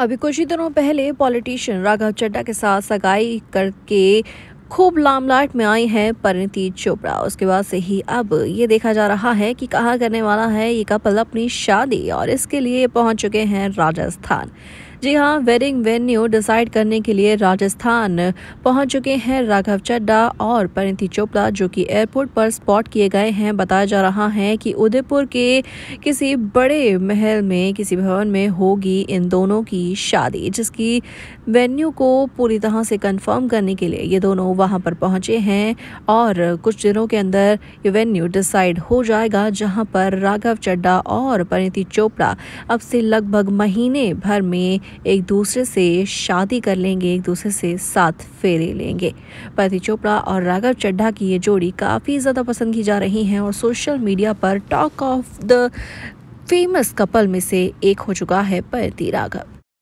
अभी कुछ ही दिनों पहले पॉलिटिशियन राघव चड्डा के साथ सगाई करके खूब लामलाट में आई हैं परिणति चोपड़ा उसके बाद से ही अब ये देखा जा रहा है कि कहा करने वाला है ये कपल अपनी शादी और इसके लिए पहुंच चुके हैं राजस्थान जी हाँ वेडिंग वेन्यू डिसाइड करने के लिए राजस्थान पहुंच चुके हैं राघव चड्डा और परिणति चोपड़ा जो कि एयरपोर्ट पर स्पॉट किए गए हैं बताया जा रहा है कि उदयपुर के किसी बड़े महल में किसी भवन में होगी इन दोनों की शादी जिसकी वेन्यू को पूरी तरह से कंफर्म करने के लिए ये दोनों वहाँ पर पहुंचे हैं और कुछ दिनों के अंदर ये वेन्यू डिसाइड हो जाएगा जहाँ पर राघव चड्डा और परिणति चोपड़ा अब से लगभग महीने भर में एक दूसरे से शादी कर लेंगे एक दूसरे से साथ फेरे लेंगे पति चोपड़ा और राघव चड्ढा की ये जोड़ी काफ़ी ज़्यादा पसंद की जा रही हैं और सोशल मीडिया पर talk of the famous couple में से एक हो चुका है पति राघव